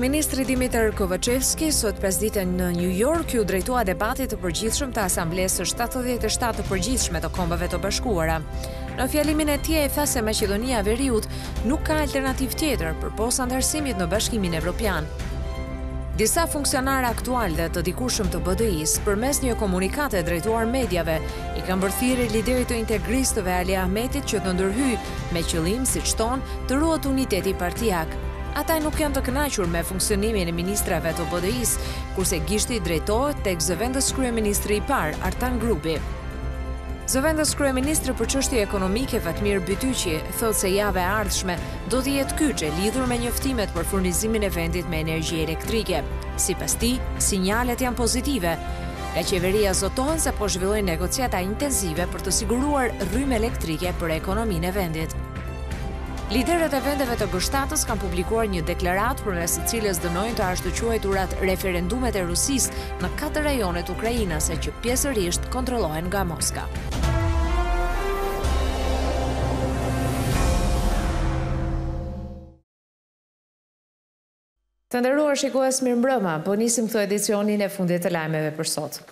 Kryeministri Dimitar Kovacevski sot pas ditën në New York ju drejtua debatit të përgjithshëm të asamblesë së 77 të përgjithshme të kombëve të bashkuara. Në fjalimin e tij ai tha se Maqedonia e Veriut nuk ka alternativë tjetër për posa ndërsimit në Bashkimin Evropian. Disa funksionarë aktual dhe të dikushëm të BDI-s përmes një komunikate drejtuar medjave i kanë bërthirë liderit të integristëve Ali Ahmetit që të ndërhyjë me qëllim si çton të ruhet uniteti partiak. partijak. Ata nuk janë të kënaqur me funksionimin e ministrave të BDI-s, kurse gishti drejtohet tek zëvendës kryeministri i parë Artan Grupi. Zëvendës ministri për qështi ekonomike Fatmir Bytyqi thotë se jave e ardhshme do të jetë e lidhur me njoftimet për furnizimin e vendit me energji elektrike. Sipas tij, sinjalet janë pozitive. Ka qeveria zotohen se po zhvillojnë negociata intenzive për të siguruar rrymë elektrike për ekonominë e vendit. Liderët e vendeve të bështatës kanë publikuar një deklarat për mes të cilës dënojnë të ashtu quajturat referendumet e Rusis në katë rajonet Ukrajinës e që pjesërisht kontrolohen nga Moska. Të ndërruar shikues mirë mbrëma, po nisim këto edicionin e fundit të lajmeve për sotë.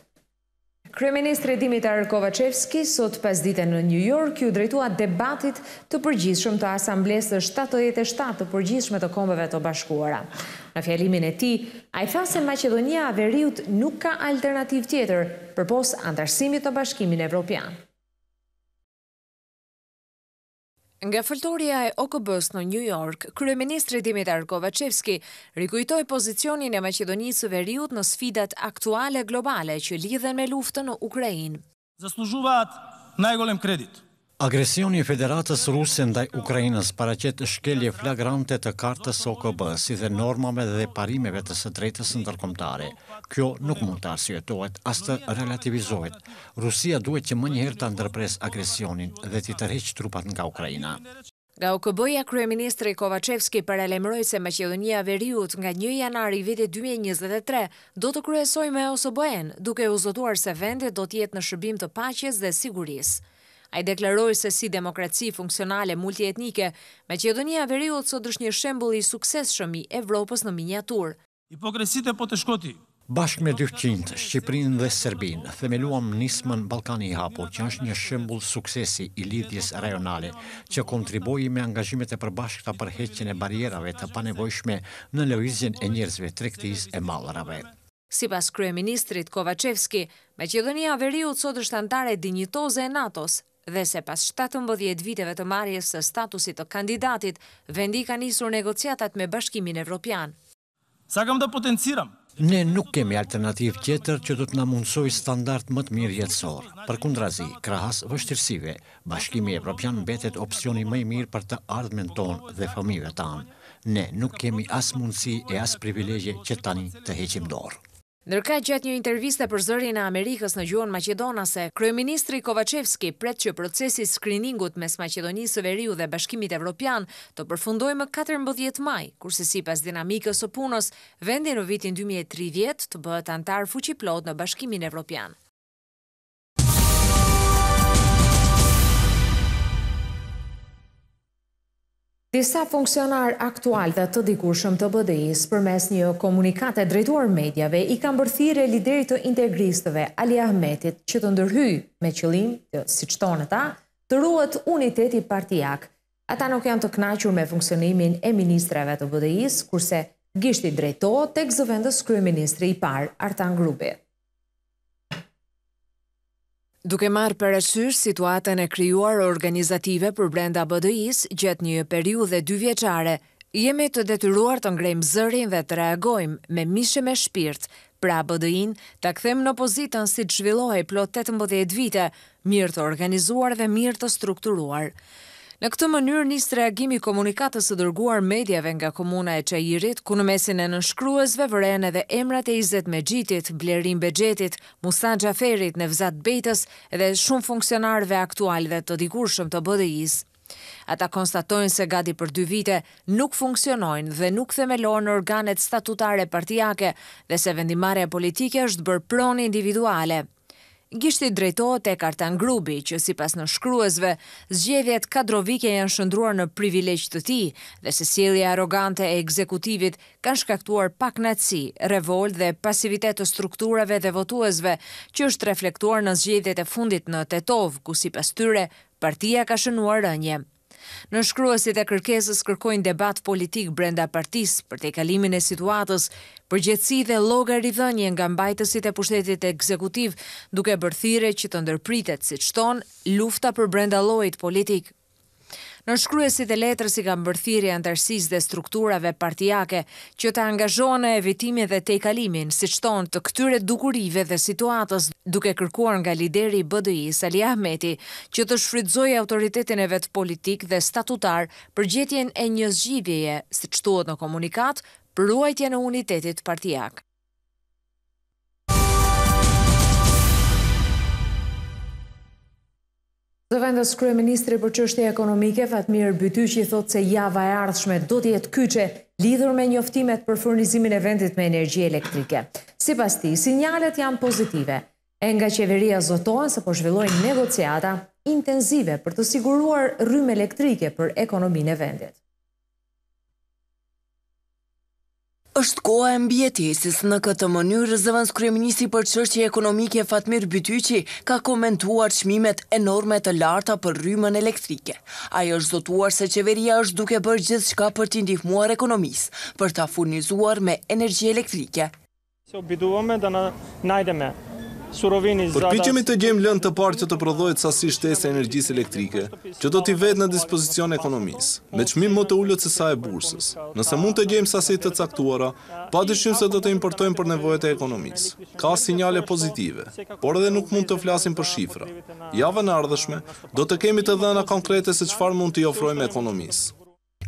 Kryeministri Dimitar Kovacevski sot pas dite në New York ju drejtua debatit të përgjithshëm të asamblesë 77 të përgjithshme të kombeve të bashkuara. Në fjalimin e ti, a i tha se Macedonia a veriut nuk ka alternativ tjetër përpos antarësimit të bashkimin evropian. Nga fëltoria e OKB-s në New York, Kryeministri Dimitar Kovacevski rikujtoj pozicionin e Macedonisë veriut në sfidat aktuale globale që lidhen me luftën në Ukrajin. Zaslužuvat najgolem kredit Agresioni Federatës Rusë ndaj Ukrajinës paracet shkelje flagrante të kartës OKB si dhe normave dhe parimeve të së drejtës tërkomtare. Kjo nuk mund të arsjetohet, as të relativizohet. Rusia duhet që më njëherë të ndërpres agresionin dhe të tërheqë trupat nga Ukrajina. Nga okb ja Kryeministri Kovacevski paralemroj se Macedonia Veriut nga 1 janar i vitit 2023 do të kryesoj me OSBN, duke uzotuar se vendet do tjetë në shërbim të paches dhe sigurisë. A i deklaroj se si demokraci funksionale multietnike, me që një veriut sot është një shembul i sukses shëmi Evropës në miniatur. Hipokresit e po të shkoti. Bashk me 200, Shqiprin dhe Serbin, themeluam nismën Balkani i Hapo, që është një shembul suksesi i lidhjes rajonale, që kontribuji me angazhimet e përbashkëta për heqin e barjerave të panevojshme në lojizjen e njerëzve trektis e malërave. Si pas Krye Ministrit Kovacevski, me që dënia veriut sot është antare dinjitoze e NATO-s, dhe se pas 17 viteve të marjes së statusit të kandidatit, vendi ka njësur negociatat me bashkimin evropian. Sa kam të potenciram? Ne nuk kemi alternativ tjetër që do të na mundsoj standart më të mirë jetësor. Për kundrazi, krahas vështirësive, bashkimi evropian betet opcioni më i mirë për të ardhmen tonë dhe fëmive tanë. Ne nuk kemi as mundësi e as privilegje që tani të heqim dorë. Ndërka gjatë një interviste për zërin e Amerikës në gjuhën Macedonase, Kryeministri Kovacevski pret që procesi skriningut mes Macedonisë së Veriu dhe Bashkimit Evropian të përfundoj më 14 maj, kurse si pas dinamikës së punës, vendi në vitin 2030 të bëhet antar fuqi plot në Bashkimin Evropian. Disa funksionar aktual dhe të dikurshëm të BDI-s për mes një komunikate drejtuar medjave i kam bërthire lideri të integristëve Ali Ahmetit që të ndërhy me qëlim, të, si qëtonë ta, të ruët uniteti partijak. Ata nuk janë të knaqur me funksionimin e ministreve të BDI-s, kurse gishti drejto të këzëvendës kërë ministri i par Artan Grubit. Duke marë për syrë situatën e kryuar organizative për brenda BDI-s gjëtë një periu dhe dy vjeqare, jemi të detyruar të ngrejmë zërin dhe të reagojmë me mishë e shpirt, pra BDI-n të këthem në pozitën si të zhvillohi plot 18 vite, mirë të organizuar dhe mirë të strukturuar. Në këtë mënyrë nis reagimi i komunikatës së dërguar mediave nga komuna e Çajirit, ku në mesin e nënshkruesve vëren edhe emrat e Izet gjitit, Blerim Bexhetit, Musa Xhaferit, Nevzat Bejtës dhe shumë funksionarëve aktual dhe të dikurshëm të BDI-s. Ata konstatojnë se gati për dy vite nuk funksionojnë dhe nuk themelohen në organet statutare partijake dhe se vendimare politike është bërë proni individuale gishti të e kartan grubi, që si pas në shkruesve, zgjevjet kadrovike janë shëndruar në privilegj të ti, dhe se sili arogante e ekzekutivit kanë shkaktuar pak nëci, revolt dhe pasivitet të strukturave dhe votuesve, që është reflektuar në zgjevjet e fundit në Tetov, ku si pas tyre, partia ka shënuar rënje. Në shkruesit e kërkesës kërkojnë debat politik brenda partis për te kalimin e situatës, për gjithësi dhe loga nga mbajtësit e pushtetit e ekzekutiv, duke bërthire që të ndërpritet si qton lufta për brenda lojt politikë në shkryesit e letrës i ka mbërthiri antarësis dhe strukturave partijake që të angazhojnë e evitimin dhe te kalimin, si qton të këtyre dukurive dhe situatës duke kërkuar nga lideri BDI, Sali Ahmeti, që të shfridzoj autoritetin e vetë politik dhe statutar për gjetjen e njëzgjivjeje, si qtuot në komunikat, për ruajtje në unitetit partijak. Dhe vendës kërë Ministri për qështje ekonomike, Fatmir Bytyqi thot se java e ardhshme do tjetë kyqe lidhur me njoftimet për furnizimin e vendit me energji elektrike. Si pas ti, sinjalet janë pozitive. E nga qeveria zotohen se po zhvillojnë negociata intenzive për të siguruar rrymë elektrike për ekonomin e vendit. është koha e mbjetjesis. në këtë mënyrë zëvan kryeministri për çështje ekonomike Fatmir Bytyçi ka komentuar çmimet enorme të larta për rrymën elektrike. Ai është zotuar se qeveria është duke bërë gjithçka për të ndihmuar ekonomisë, për ta furnizuar me energji elektrike. Se u biduojmë da na najdeme surovini zada... Përpichemi të gjem lënd të parë që të prodhojt si shtese energjisë elektrike, që do t'i vetë në dispozicion ekonomisë, me qmim më të ullët se sa e bursës. Nëse mund të sa si të caktuara, pa dyshim se do të importojmë për nevojët e ekonomisë. Ka sinjale pozitive, por edhe nuk mund të flasim për shifra. Javën ardhëshme, do të kemi të dhena konkrete se qfar mund t'i ofrojmë ekonomisë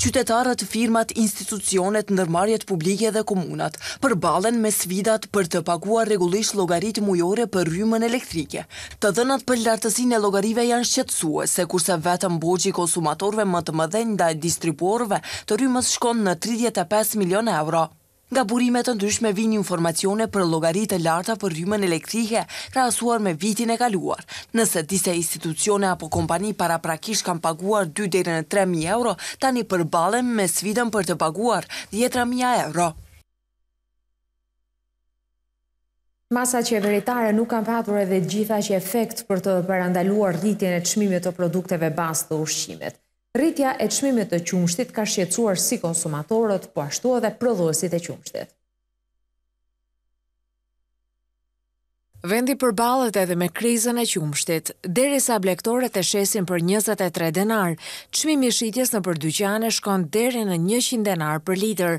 qytetarët, firmat, institucionet, nërmarjet publike dhe komunat përbalen me svidat për të pakua regullisht logarit mujore për rrymën elektrike. Të dënat për lartësin e logarive janë shqetsue, se kurse vetëm bogji konsumatorve më të mëdhenjë dhe distribuorve të rrymës shkon në 35 milion euro. Nga burimet të ndryshme vini informacione për logaritë larta për rrymën elektrike krasuar me vitin e kaluar. Nëse disa institucione apo kompani para prakish kanë paguar 2 dhe në 3.000 euro, tani përbalem me svidën për të paguar 10.000 euro. Masa qeveritare nuk kanë patur edhe gjitha që efekt për të parandaluar rritjen e qmime të produkteve bas të ushqimet. Rritja e qmimit të qumshtit ka shqetsuar si konsumatorët, po ashtu edhe prodhuesit e qumshtit. Vendi për balët edhe me krizën e qumshtit, deri sa blektore e shesin për 23 denar, qmimi shqitjes në për dyqane shkon deri në 100 denar për liter.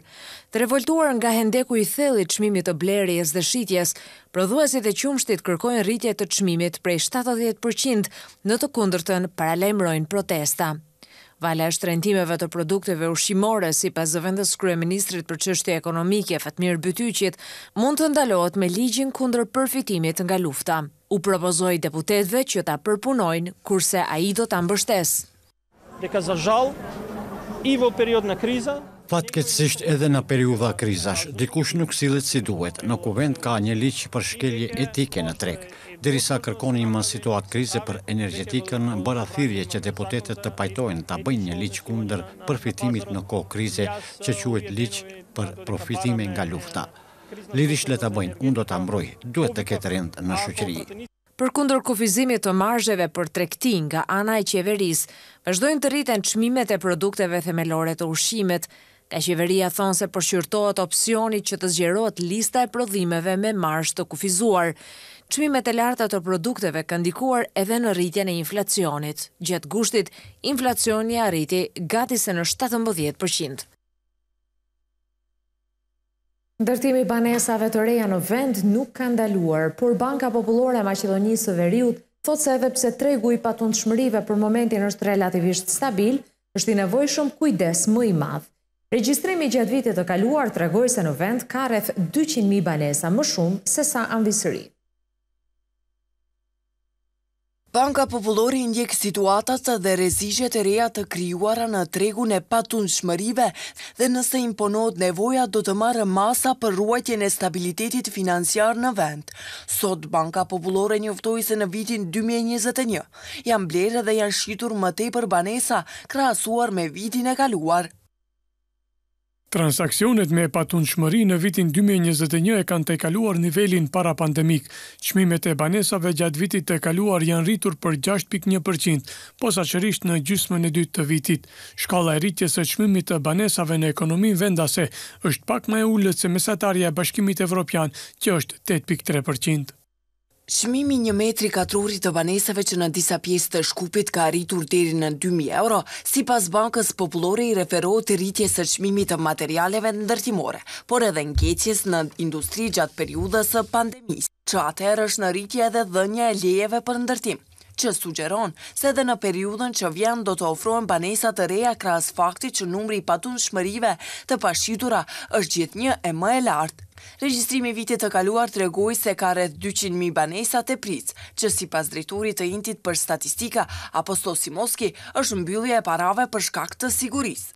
Të revoltuar nga hendeku i theli qmimi të blerjes dhe shqitjes, prodhuesit e qumshtit kërkojnë rritje të qmimit prej 70% në të kundërtën paralemrojnë protesta. Vale është rentimeve të produkteve ushqimore si pas zëvendës kryeministrit për qështje ekonomike, fatmir bëtyqit, mund të ndalohet me ligjin kundër përfitimit nga lufta. U propozoj deputetve që ta përpunojnë, kurse a i do të ambështes. Dhe ka zë i vë period në kriza, Fatkecisht edhe në periuda krizash, dikush nuk silit si duhet, në kuvend ka një liqë për shkelje etike në trek, dirisa kërkoni më situatë krize për energetikën bëra thirje që deputetet të pajtojnë të bëjnë një liqë kunder përfitimit në kohë krize që quet liqë për profitime nga lufta. Lirish le të bëjnë, unë do të ambroj, duhet të ketë rendë në shuqëri. Për kundër kufizimit të margjeve për trekti nga ana e qeveris, vazhdojnë të rriten qmimet e produkteve themelore të ushimet, Ka qeveria thonë se përshyrtohet opcioni që të zgjerohet lista e prodhimeve me marsh të kufizuar. Qmimet e larta të produkteve kanë ndikuar edhe në rritjen e inflacionit. Gjetë gushtit, inflacioni a rriti gati se në 17%. Ndërtimi banesave të reja në vend nuk ka ndaluar, por Banka Populore e Macedonisë së Veriut thot se edhe pse tregu i patundshmërive për momentin është relativisht stabil, është i nevojshëm kujdes më i madh. Registrimi gjatë vitet të kaluar të regoj se në vend ka ref 200.000 banesa më shumë se sa anvisëri. Banka Populori ndjek situatat dhe rezishet e reja të kryuara në tregun e patun shmërive dhe nëse imponot nevoja do të marë masa për ruajtjen e stabilitetit financiar në vend. Sot Banka Popullore njoftoj se në vitin 2021 janë blerë dhe janë shqitur më te për banesa krasuar me vitin e kaluar. Transakcionet me patun shmëri në vitin 2021 e kanë të kaluar nivelin para pandemik. Qmimet e banesave gjatë vitit të kaluar janë rritur për 6.1%, posa qërisht në gjysmën e dytë të vitit. Shkalla e rritjes e qmimit të banesave në ekonomin vendase është pak ma e ullët se mesatarja e bashkimit evropian që është 8.3%. Shmimi një metri katrori të banesave që në disa pjesë të shkupit ka rritur deri në 2.000 euro, si pas bankës populore i referohet rritje së shmimi të materialeve në dërtimore, por edhe ngeqjes në industri gjatë periudës pandemis, që atër është në rritje edhe dhënja e lejeve për ndërtim që sugjeron se dhe në periudën që vjen do të ofrojnë banesat të reja kras fakti që numri i patun shmërive të pashitura është gjithë një e më e lartë Regjistrimi vitit të kaluar të regoj se ka rreth 200.000 banesa të pric, që si pas drejturit të intit për statistika, apostol Simoski është mbyllje e parave për shkak të siguris.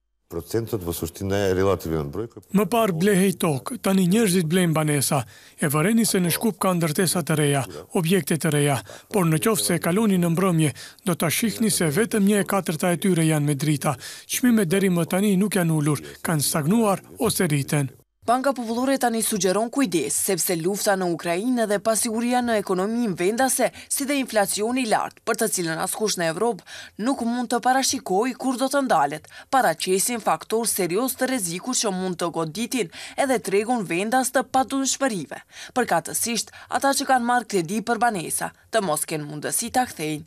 Më par blehej tokë, tani njërzit blejnë banesa, e vëreni se në shkup ka ndërtesa të reja, objekte të reja, por në qofë se kaloni në mbrëmje, do të shihni se vetëm një e katërta e tyre janë me drita, qmime deri më tani nuk janë ullur, kanë stagnuar ose rriten. Banka Populore tani sugjeron kujdes, sepse lufta në Ukrajinë dhe pasiguria në ekonominë vendase, si dhe inflacioni lartë, për të cilën askush në Evropë nuk mund të parashikoj kur do të ndalet, para qesin faktor serios të reziku që mund të goditin edhe tregun vendas të patun në Për katësisht, ata që kanë marrë kredi për banesa, të mos kënë mundësi të akthejnë.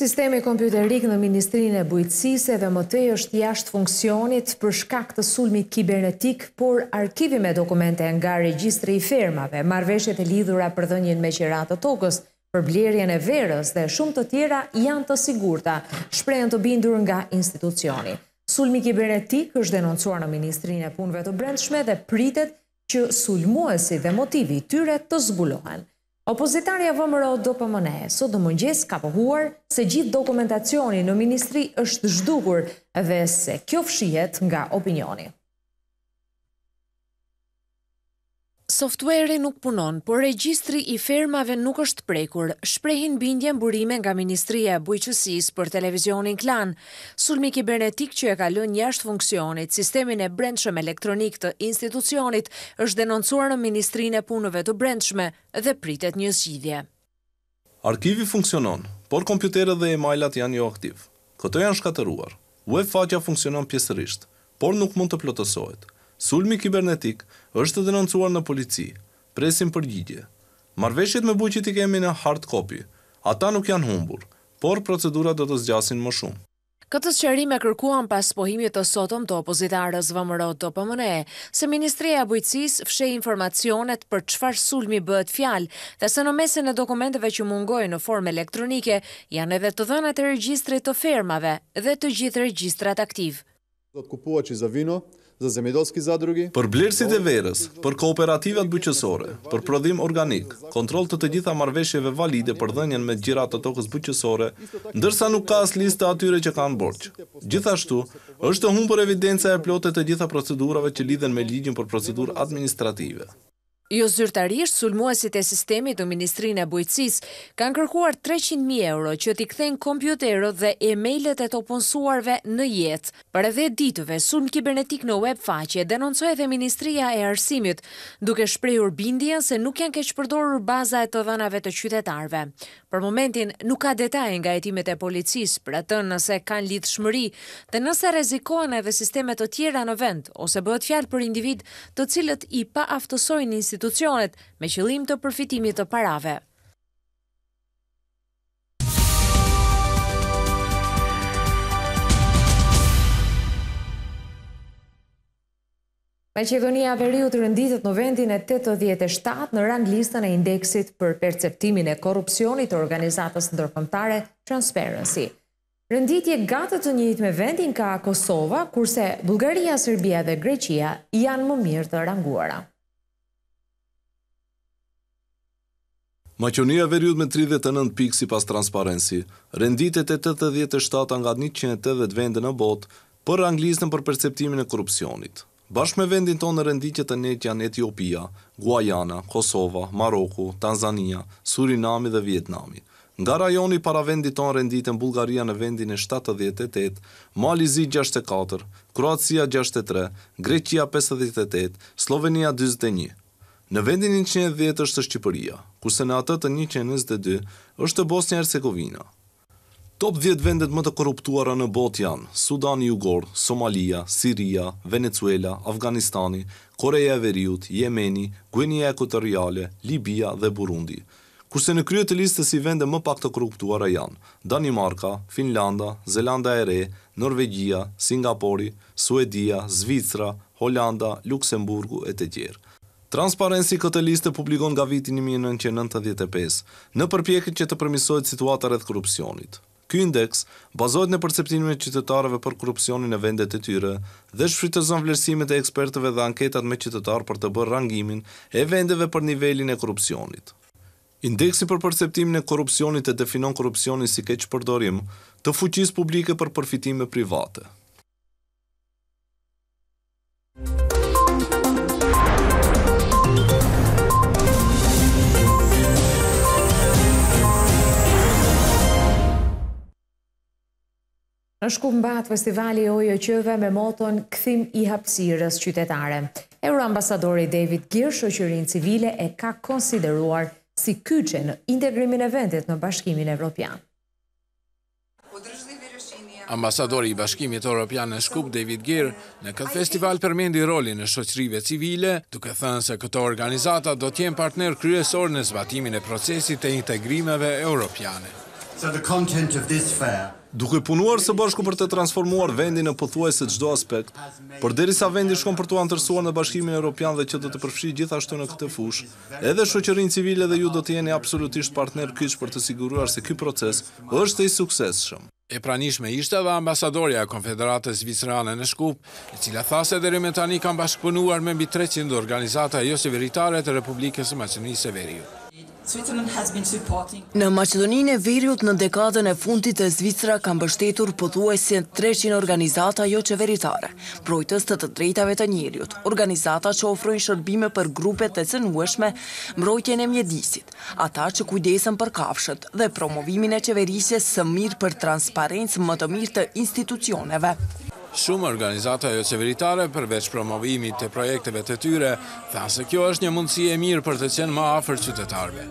Sistemi kompjuterik në Ministrinë e Bujtësisë dhe më është jashtë funksionit për shkak të sulmit kibernetik, por arkivi me dokumente nga regjistri i fermave, marveshjet e lidhura për dhënien me qiratë të tokës, për blerjen e verës dhe shumë të tjera janë të sigurta, shprehen të bindur nga institucioni. Sulmi kibernetik është denoncuar në Ministrinë e Punëve të Brendshme dhe pritet që sulmuesi dhe motivi i tyre të zbulohen. Opozitarja vëmëro do pëmëne, sot do mëngjes ka pëhuar se gjithë dokumentacioni në Ministri është zhdukur dhe se kjo fshihet nga opinioni. Softweri nuk punon, por regjistri i fermave nuk është prekur. Shprehin bindjen burime nga Ministria e Bujqësisë për televizionin Klan, sulmi kibernetik që e ka lënë jashtë funksionit sistemin e brendshëm elektronik të institucionit është denoncuar në Ministrinë e Punëve të Brendshme dhe pritet një zgjidhje. Arkivi funksionon, por kompjuterët dhe emailat janë jo aktiv. Këto janë shkatëruar. Web faqja funksionon pjesërisht, por nuk mund të plotësohet. Sulmi kibernetik është denoncuar në polici, presim përgjigje. Marveshjet me buqit i kemi në hard copy, ata nuk janë humbur, por procedurat do të zgjasin më shumë. Këtë e kërkuan pas pohimit të sotëm të opozitarës vëmëro të pëmëne, se Ministrija e Bujtësis fshe informacionet për qëfar sulmi bëhet fjalë, dhe se në mesin e dokumenteve që mungoj në formë elektronike, janë edhe të dhënat e regjistrit të fermave dhe të gjithë regjistrat aktiv. Do të kupua që i zavino, Zazemidoski Zadrugi. Për blerësit e verës, për kooperativat bëqësore, për prodhim organik, kontrol të të gjitha marveshjeve valide për dhenjen me gjirat të tokës bëqësore, ndërsa nuk ka as lista atyre që kanë borqë. Gjithashtu, është të humë për evidenca e plotet të gjitha procedurave që lidhen me ligjën për procedur administrative. Jo zyrtarisht, sulmuesit e sistemi të Ministrinë e Bujtësis kanë kërkuar 300.000 euro që t'i kthejnë kompjuterët dhe e-mailet e të punësuarve në jetë. Për edhe ditëve, sulm kibernetik në web faqe denoncoj dhe Ministria e Arsimit, duke shprejur bindjen se nuk janë keqëpërdorur baza e të dhanave të qytetarve. Për momentin, nuk ka detaj nga jetimet e policis, për atë nëse kanë lidhë shmëri, dhe nëse rezikohen edhe sistemet të tjera në vend, ose bëhet fjalë për individ të cilët i pa aftësojnë institucionet me qëllim të përfitimit të parave. Macedonia Veriut rënditët në vendin e 87 në rang listën e indeksit për perceptimin e korupcionit të organizatës ndërkomtare Transparency. Rënditje gatët të njëjtë me vendin ka Kosova, kurse Bulgaria, Serbia dhe Greqia janë më mirë të ranguara. Maqonia veriut me 39 pikë si pas transparensi, renditet e 87 nga 180 vende në botë për anglisën për perceptimin e korupcionit. Bashkë me vendin tonë në renditje të net janë Etiopia, Guajana, Kosova, Maroku, Tanzania, Surinami dhe Vietnami. Nga rajoni para vendit tonë renditën Bulgaria në vendin e 78, Malizi 64, Kroatia 63, Greqia 58, Slovenia 21. Në vendin 110 është Shqipëria, kurse në atë të 122 është Bosnia Hercegovina. Top 10 vendet më të korruptuara në botë janë Sudani Jugor, Somalia, Siria, Venezuela, Afganistani, Koreja e Veriut, Jemeni, Gwinia Ekuatoriale, Libia dhe Burundi. Kurse në krye të listës i vende më pak të korruptuara janë Danimarka, Finlanda, Zelanda e Re, Norvegjia, Singapori, Suedia, Zvicra, Holanda, Luksemburgu e të tjerë. Transparency këtë listë publikon nga vitin 1995 në përpjekit që të përmisojt situata rrëth korupcionit. Ky indeks bazohet në perceptimin e qytetarëve për korrupsionin në vendet e tyre dhe shfrytëzon vlerësimet e ekspertëve dhe anketat me qytetarë për të bërë rangimin e vendeve për nivelin e korrupsionit. Indeksi për perceptimin e korrupsionit e definon korrupsionin si keq përdorim të fuqisë publike për përfitime private. Në mbat, festivali ojo qëve me moton këthim i hapsirës qytetare. Euroambasadori David Gjerë shoqërin civile e ka konsideruar si kyqe në integrimin e vendet në bashkimin evropian. Ambasadori i bashkimit Europian në Shkup, David Gir, në këtë festival përmendi roli në shoqrive civile, duke thënë se këto organizata do tjenë partner kryesor në zbatimin e procesit e integrimeve europiane duke punuar së bashku për të transformuar vendin në pëthuaj se gjdo aspekt, për deri sa vendin shkon për të antërsuar në bashkimin Europian dhe që do të përfshi gjithashtu në këtë fush, edhe shoqërin civile dhe ju do të jeni absolutisht partner kyç për të siguruar se ky proces është i sukses shumë. E pranishme ishte dhe ambasadorja Konfederatës Zvicrane në Shkup, e cila thase dhe rime tani kam bashkëpunuar me mbi 300 organizata jo severitare të Republikës Macenisë e Veriut. Në Macedoninë e Veriut në dekadën e fundit e Zvicra kanë bështetur pëthuesi 300 organizata jo qeveritare, projtës të të drejtave të njëriut, organizata që ofrojnë shërbime për grupet të cënueshme, mbrojtjen e mjedisit, ata që kujdesën për kafshët dhe promovimin e qeverisje së mirë për transparentës më të mirë të institucioneve. Shumë organizata jo qeveritare përveç promovimi të projekteve të tyre, tha se kjo është një mundësi e mirë për të qenë ma afer qytetarve.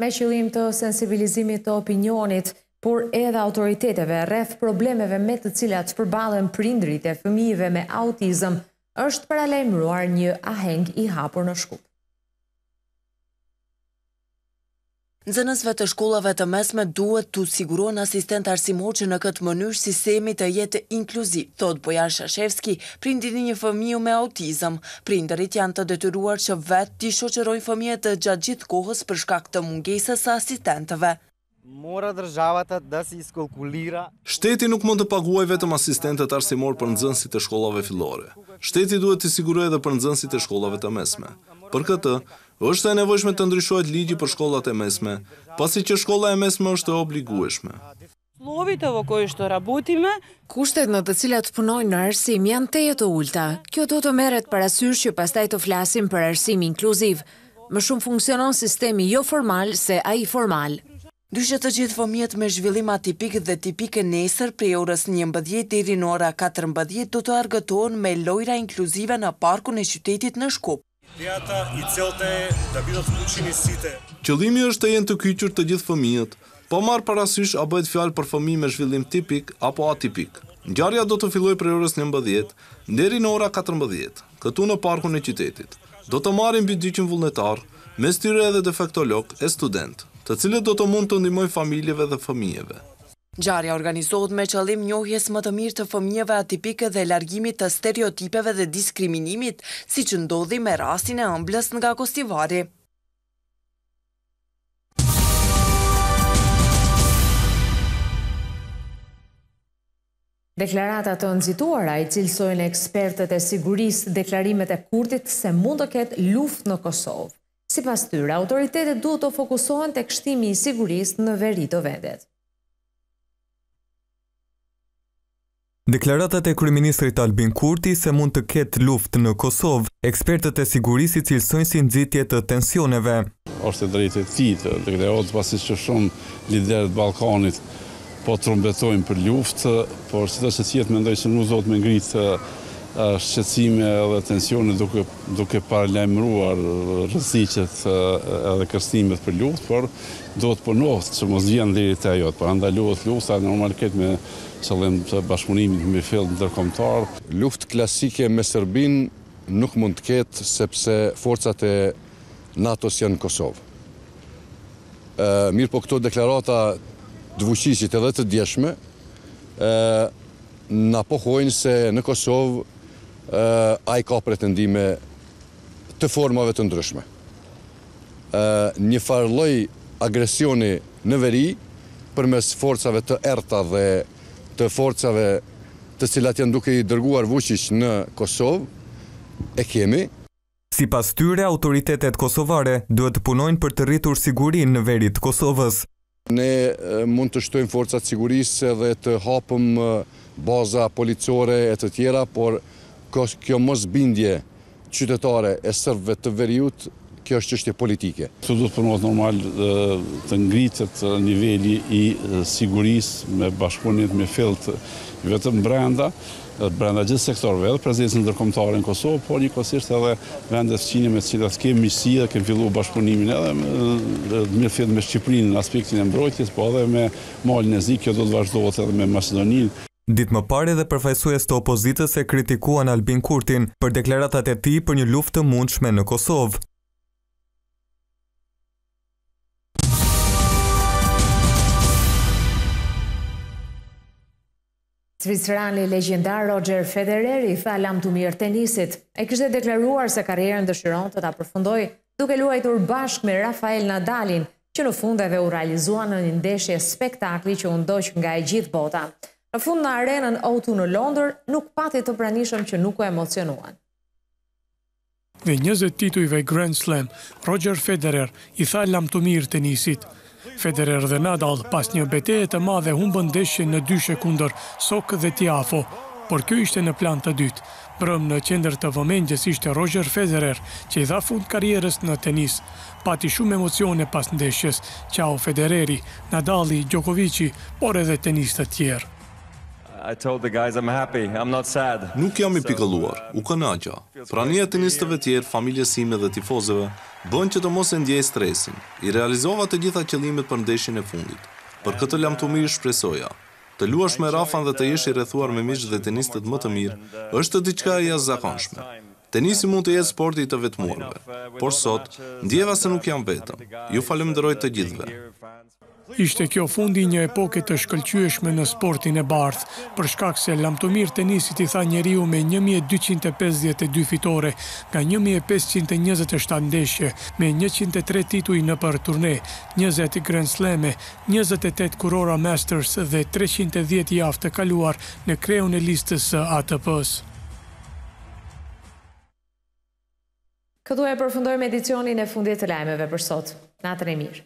Me qëllim të sensibilizimit të opinionit, por edhe autoriteteve, ref problemeve me të cilat përbalën prindrit e fëmijive me autizm, është paralemruar një aheng i hapur në shkup. Nëzënësve të shkollave të mesme duhet të siguron asistent arsimor që në këtë mënyrë sistemi të jetë inkluziv. Thot Bojan Shashevski, prindin një fëmiju me autizm. Prinderit janë të detyruar që vetë të shoqeroj fëmijet të gjatë gjithë kohës për shkak të mungesës asistentëve. Shteti nuk mund të paguaj vetëm asistentet arsimor për nëzënësit të shkollave filore. Shteti duhet të siguroj edhe për nëzënësit të shkollave të mesme. Për këtë, është e nevojshme të ndryshojt ligji për shkollat e mesme, pasi që shkolla e mesme është e obligueshme. të Kushtet në të cilat punojnë në arsim janë te të ulta. Kjo do të meret për që pastaj të flasim për arsim inkluziv. Më shumë funksionon sistemi jo formal se a i formal. Dyshë të gjithë fëmijet me zhvillima tipik dhe tipik e nesër prej orës një mbëdjet dhe rinora 4 mbëdjet do të argëton me lojra inkluzive në parku në qytetit në shkup. Teata i cilte Davidot Kuqin i site. Qëllimi është të jenë të kyqër të gjithë fëmijët, po marë parasysh a bëjt fjalë për fëmi me zhvillim tipik apo atipik. Ngjarja do të filloj për një mbëdhjet, deri në ora 14, këtu në parkun e qytetit. Do të marim mbi 200 vullnetar, mes tyre edhe defektolog e student, të cilët do të mund të ndimoj familjeve dhe fëmijeve. Gjarja organizohet me qëllim njohjes më të mirë të fëmijeve atipike dhe largimit të stereotipeve dhe diskriminimit, si që ndodhi me rastin e ëmblës nga Kostivari. Deklarata të nëzituara i cilësojnë ekspertët e sigurisë deklarimet e kurtit se mund të ketë luft në Kosovë. Si pas tyre, autoritetet duhet të fokusohen të kështimi i sigurisë në veri të vendet. Deklaratat e kryeministrit Albin Kurti se mund të ketë luftë në Kosovë, ekspertët e sigurisë cilësojnë si nëzitje të tensioneve. Oshtë e drejtë e ti të dekdeot, pasi që shumë liderët Balkanit po të rëmbetojnë për luftë, por si të që tjetë me ndoj që nuk zotë me ngritë shqecime dhe tensione duke parlemruar rëzicet edhe kërstimet për luftë, por do të përnohët që mos dhjenë dhirit e ajot, por anda luft, a normal me qëllim të bashkëpunimit me në ndërkombëtar. Luftë klasike me Serbin nuk mund të ketë sepse forcat e NATO-s janë në Kosovë. mirë po këto deklarata dvuqishit edhe të djeshme në na pohojnë se në Kosovë ë ai ka pretendime të formave të ndryshme. një farë agresioni në veri përmes forcave të errta dhe të forcave të cilat janë duke i dërguar vushish në Kosovë, e kemi. Si pas tyre, autoritetet kosovare duhet të punojnë për të rritur sigurin në verit Kosovës. Ne mund të shtojmë forcat sigurisë dhe të hapëm baza policore e të tjera, por kjo mos bindje qytetare e sërve të veriut kjo është qështje politike. Kjo du të normal të ngritët nivelli i siguris me bashkëpunit me felt vetëm brenda, brenda gjithë sektorve edhe prezidentin në ndërkomtare në Kosovë, por një kosisht edhe vendet të qinë me cilat kemi si dhe kemi fillu bashkëpunimin edhe me mirë fjetë me Shqiprinë në aspektin e mbrojtis, po edhe me malin e zi, kjo do të vazhdojtë edhe me Macedoninë. Ditë më pare dhe përfajsu e opozitës e kritikuan Albin Kurtin për deklaratat e ti për një luftë mundshme në Kosovë. Svisrani legjendar Roger Federer i tha lam të mirë tenisit. E kështë dhe deklaruar se karierën dëshiron të ta përfundoj duke luajtur bashkë me Rafael Nadalin, që në fund dhe u realizua në një ndeshje spektakli që u ndoq nga e gjithë bota. Në fund në arenën O2 në Londër, nuk pati të pranishëm që nuk u emocionuan. Dhe 20 tituive Grand Slam, Roger Federer i tha lam të mirë tenisit. Federer dhe Nadal pas një beteje të madhe humbën deshqin në dy shekundër, Sok dhe Tiafo, por kjo ishte në plan të dytë. Brëm në qender të vëmendjes ishte Roger Federer, që i dha fund karierës në tenis. Pati shumë emocione pas ndeshjes, qao Federeri, Nadali, Gjokovici, por edhe tenis të tjerë. I told the guys I'm happy, I'm not sad. Nuk jam i pikëlluar, u kënaqja. Prania e tenistëve të tjerë, familjes sime dhe tifozëve bën që të mos e ndjej stresin. I realizova të gjitha qëllimet për ndeshjen e fundit. Për këtë lam të shpresoja. Të luash me Rafan dhe të jesh i rrethuar me miqë dhe tenistët më të mirë është diçka e jashtëzakonshme. Tenisi mund të jetë sporti i të vetmuarve, por sot ndjeva se nuk jam vetëm. Ju falënderoj të gjithëve. Ishte kjo fundi një epoke të shkëllqyëshme në sportin e bardhë, për shkak se lamtumir tenisit i tha njeriu me 1252 fitore nga 1527 ndeshje me 103 tituj në për turne, 20 Grand Slam, 28 Kurora Masters dhe 310 javë të kaluar në kreun e listës ATP-s. Këtu e përfundoj me edicionin e fundit të lajmeve për sot. Natën e mirë.